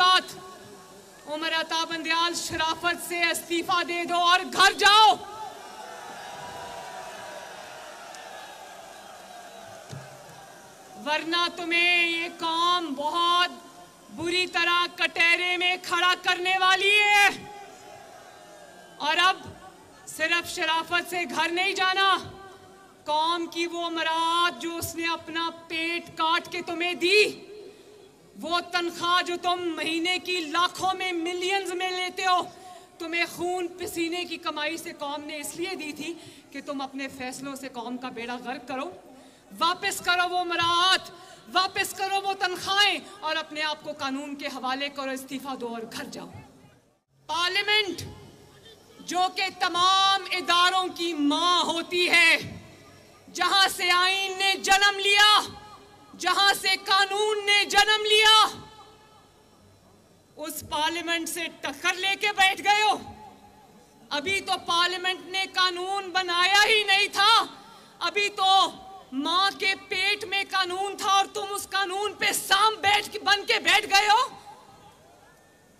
बात उमर अता बंदयाल शराफत से इस्तीफा दे दो और घर जाओ वरना तुम्हें ये कौम बहुत बुरी तरह कटहरे में खड़ा करने वाली है और अब सिर्फ शराफत से घर नहीं जाना कौम की वो मराद जो उसने अपना पेट काट के तुम्हें दी वो तनख्वाह जो तुम महीने की लाखों में मिलियंस में लेते हो तुम्हें खून पसीने की कमाई से कौम ने इसलिए दी थी कि तुम अपने फैसलों से कौम का बेड़ा गर्क करो वापस करो वो मराहत वापस करो वो तनख्वाहें और अपने आप को कानून के हवाले करो इस्तीफा दो और घर जाओ पार्लियामेंट जो कि तमाम इदारों की माँ होती है जहां से आइन ने जन्म लिया जहां से कानून ने जन्म लिया उस पार्लियामेंट से टक्कर लेके बैठ गए हो अभी तो पार्लियामेंट ने कानून बनाया ही नहीं था अभी तो माँ के पेट में कानून था और तुम उस कानून पे साम बैठ बन के बैठ गए हो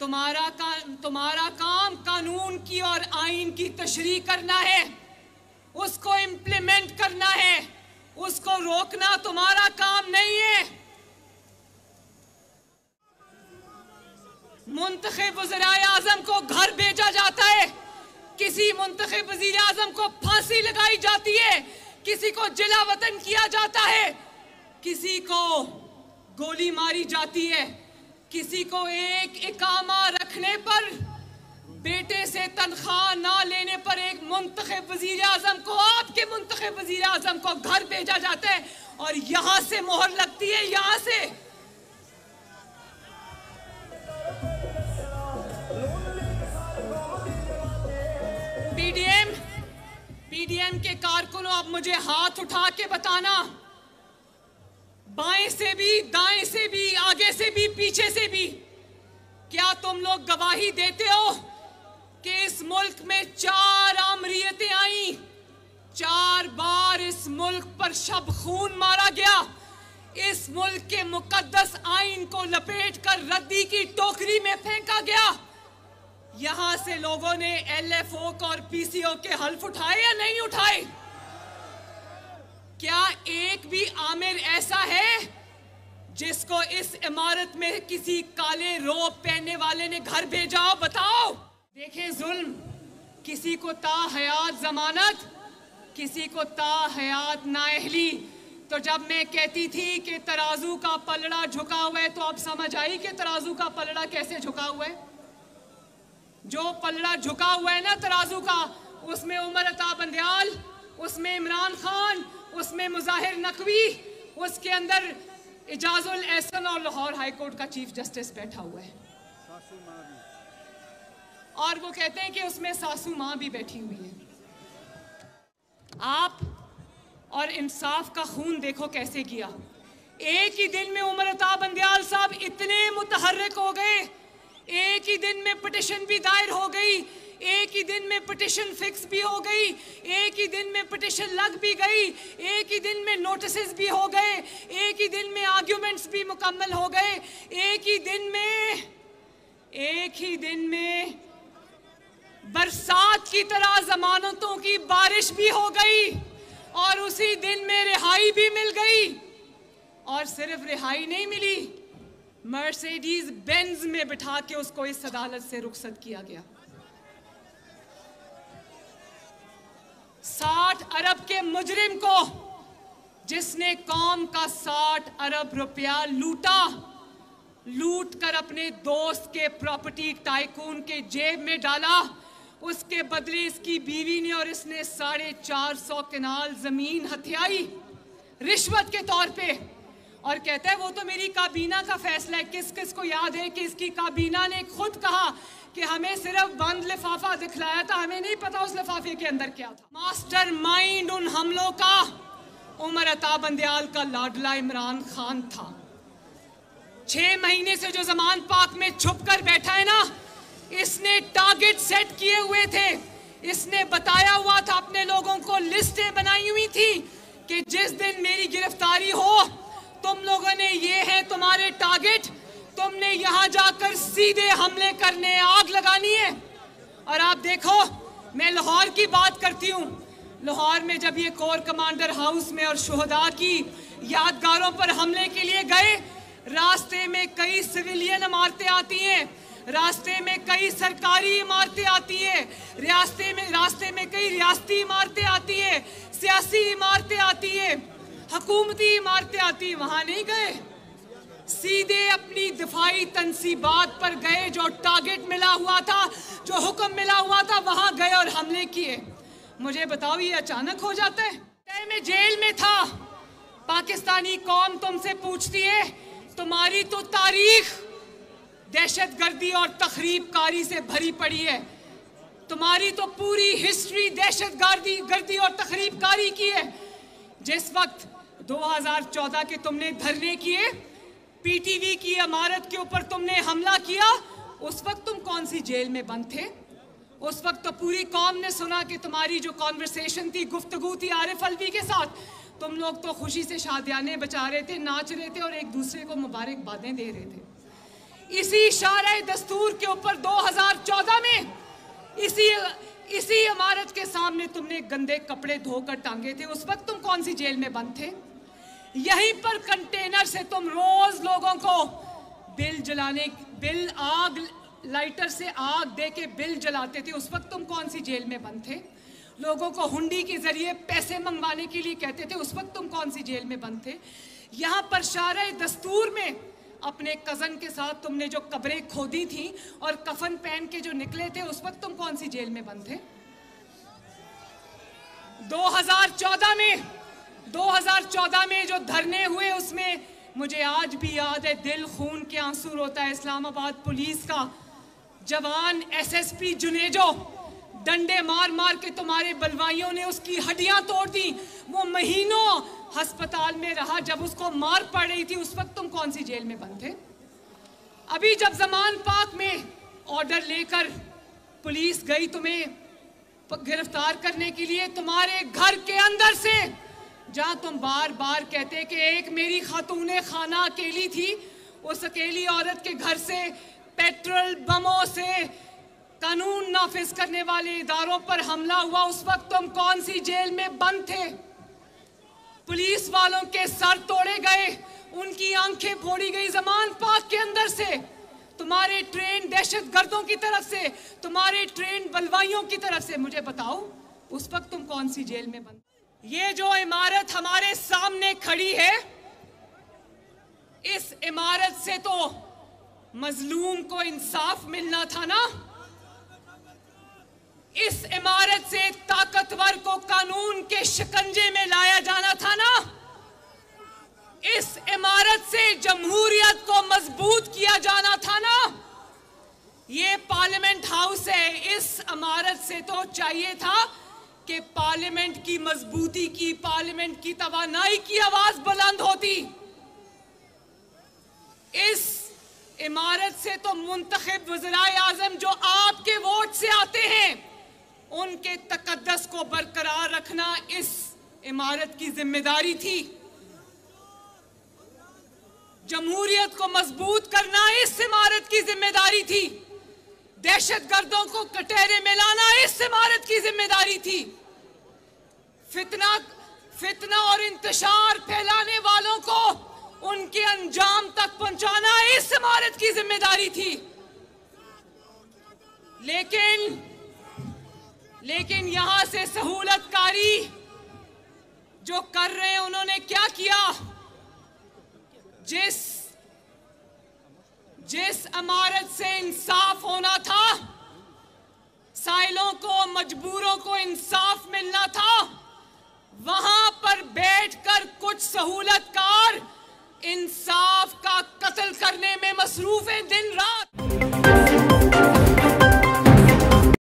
तुम्हारा का, तुम्हारा काम कानून की और आइन की तशरी करना है उसको इम्प्लीमेंट करना है उसको रोकना तुम्हारा काम नहीं है मुंतब वजरा आजम को घर भेजा जाता है किसी मुंतब वजीर आजम को फांसी लगाई जाती है किसी को जिला वतन किया जाता है किसी को गोली मारी जाती है किसी को एक इकामा रखने पर बेटे से तनख्वाह ना लेने पर एक मुंतब वजीर अजम को आपके मुंतब वजीर अजम को घर भेजा जाता है और यहां से मोहर लगती है यहां से पीडीएम पीडीएम के कारकुनों अब मुझे हाथ उठा के बताना बाएं से भी दाएं से भी आगे से भी पीछे से भी क्या तुम लोग गवाही देते हो मुल्क में चार आमरीतें आई चार बार इस मुल्क पर शब खून मारा गया इस मुल्क के मुकद्दस आइन को लपेट कर रद्दी की टोकरी में फेंका गया यहां से लोगों ने एलएफओ और पीसीओ के हल्फ उठाए या नहीं उठाए क्या एक भी आमिर ऐसा है जिसको इस इमारत में किसी काले रोब पहनने वाले ने घर भेजा बताओ देखे जुल्म किसी को ता हयात जमानत किसी को ता हयात नाहली तो जब मैं कहती थी कि तराजू का पलड़ा झुका हुआ है तो आप समझ आई कि तराजू का पलड़ा कैसे झुका हुआ है जो पलड़ा झुका हुआ है ना तराजू का उसमें उमर अता बंदयाल उसमें इमरान खान उसमें मुजाहिर नकवी उसके अंदर एजाजुल एहसन और लाहौर हाईकोर्ट का चीफ जस्टिस बैठा हुआ है और वो कहते हैं कि उसमें सासू माँ भी बैठी हुई है आप और इंसाफ का खून देखो कैसे किया एक ही दिन में उमर अता बंदयाल साहब इतने मुतहरक हो गए एक ही दिन में पटिशन भी दायर हो गई एक ही दिन में पटिशन फिक्स भी हो गई एक ही दिन में पटिशन लग भी गई एक ही दिन में नोटिस भी हो गए एक ही दिन में आर्ग्यूमेंट्स भी मुकम्मल हो गए एक ही दिन में एक ही दिन में बरसात की तरह जमानतों की बारिश भी हो गई और उसी दिन में रिहाई भी मिल गई और सिर्फ रिहाई नहीं मिली मर्सिडीज बेंज में बिठा के उसको इस अदालत से रुखसत किया गया साठ अरब के मुजरिम को जिसने कौम का साठ अरब रुपया लूटा लूट कर अपने दोस्त के प्रॉपर्टी टाइकून के जेब में डाला उसके बदले इसकी बीवी ने और इसने साढ़े चार सौ किनाल जमीन हथियाई रिश्वत के तौर पे और कहता है वो तो मेरी काबीना का फैसला है किस किस को याद है कि इसकी काबीना ने खुद कहा कि हमें सिर्फ बंद लिफाफा दिखलाया था हमें नहीं पता उस लिफाफे के अंदर क्या था मास्टर माइंड उन हमलों का उमर अता बंदयाल का लाडला इमरान खान था छह महीने से जो जमान पाक में छुप कर बैठा है ना इसने टारगेट सेट किए हुए थे इसने बताया हुआ था अपने लोगों को लिस्टें बनाई हुई थी कि जिस दिन मेरी गिरफ्तारी हो तुम लोगों ने ये है तुम्हारे टारगेट तुमने यहाँ जाकर सीधे हमले करने आग लगानी है और आप देखो मैं लाहौर की बात करती हूँ लाहौर में जब ये कोर कमांडर हाउस में और शहदा की यादगारों पर हमले के लिए गए रास्ते में कई सिविलियन इमारतें आती हैं रास्ते में कई सरकारी इमारतें आती है रास्ते में रास्ते में कई रियाती इमारतें आती है सियासी इमारतें आती है हकूमती इमारतें आती वहाँ नहीं गए सीधे अपनी दिफाई तनसीबात पर गए जो टारगेट मिला हुआ था जो हुक्म मिला हुआ था वहाँ गए और हमले किए मुझे बताओ ये अचानक हो जाता है मैं जेल में था पाकिस्तानी कौम तुमसे पूछती है तुम्हारी तो तारीख दहशत गर्दी और तखरीब कारी से भरी पड़ी है तुम्हारी तो पूरी हिस्ट्री दहशत गर्दी गर्दी और तकरीब कारी की है जिस वक्त 2014 के तुमने धरने किए पीटीवी की इमारत के ऊपर तुमने हमला किया उस वक्त तुम कौन सी जेल में बंद थे उस वक्त तो पूरी कौम ने सुना कि तुम्हारी जो कॉन्वर्सेशन थी गुफ्तगु थी आरिफ अलवी के साथ तुम लोग तो खुशी से शादियाने बचा रहे थे नाच रहे थे और एक दूसरे को मुबारकबादें दे रहे थे इसी शार दस्तूर के ऊपर 2014 में इसी इसी इमारत के सामने तुमने गंदे कपड़े धोकर टांगे थे उस वक्त तुम कौन सी जेल में बंद थे यहीं पर कंटेनर से तुम रोज लोगों को बिल जलाने बिल आग लाइटर से आग दे के बिल जलाते थे उस वक्त तुम कौन सी जेल में बंद थे लोगों को हुंडी के जरिए पैसे मंगवाने के लिए कहते थे उस वक्त तुम कौन सी जेल में बंद थे यहाँ पर शार दस्तूर में अपने कज़न के साथ तुमने जो कब्रें खोदी थी और कफन पहन के जो निकले थे उस वक्त तुम कौन सी जेल में बंद थे 2014 में 2014 में जो धरने हुए उसमें मुझे आज भी याद है दिल खून के आंसू रोता है इस्लामाबाद पुलिस का जवान एसएसपी जुनेजो डंडे मार मार के तुम्हारे बलवाइयों ने उसकी हड्डियां तोड़ दी वो महीनों अस्पताल में रहा जब उसको मार पड़ रही थी उस वक्त तुम कौन सी जेल में बंद थे अभी जब जमान पाक में ऑर्डर लेकर पुलिस गई तुम्हें गिरफ्तार करने के लिए तुम्हारे घर के अंदर से जहां तुम बार बार कहते कि एक मेरी खातून खाना अकेली थी उस अकेली औरत के घर से पेट्रोल बमों से कानून नाफिज करने वाले इदारों पर हमला हुआ उस वक्त तुम कौन सी जेल में बंद थे पुलिस वालों के सर तोड़े गए उनकी आंखें फोड़ी गई जमान पाक के अंदर से तुम्हारे ट्रेन दहशत गर्दों की तरफ से तुम्हारे ट्रेन बलवाइयों की तरफ से मुझे बताओ उस वक्त तुम कौन सी जेल में बंद ये जो इमारत हमारे सामने खड़ी है इस इमारत से तो मजलूम को इंसाफ मिलना था ना इस इमारत से ताकतवर को कानून के शिकंजे में लाया जाना था ना इस इमारत से जमहूरियत को मजबूत किया जाना था ना ये पार्लियामेंट हाउस है इस इमारत से तो चाहिए था कि पार्लियामेंट की मजबूती की पार्लियामेंट की तोानाई की आवाज बुलंद होती इस इमारत से तो मुंतब वजरा आजम जो आपके वोट से आते हैं उनके तकदस को बरकरार रखना इस इमारत की जिम्मेदारी थी जमहूरियत को मजबूत करना इस इमारत की जिम्मेदारी थी दहशत गर्दों को कटहरे में लाना इस इमारत की जिम्मेदारी थी फितना फितना और इंतजार फैलाने वालों को उनके अंजाम तक पहुंचाना इस इमारत की जिम्मेदारी थी लेकिन लेकिन यहां से सहूलतकारी जो कर रहे हैं उन्होंने क्या किया जिस जिस अमारत से इंसाफ होना था साइलों को मजबूरों को इंसाफ मिलना था वहां पर बैठकर कुछ सहूलतकार इंसाफ का कत्ल करने में मसरूफ है दिन रात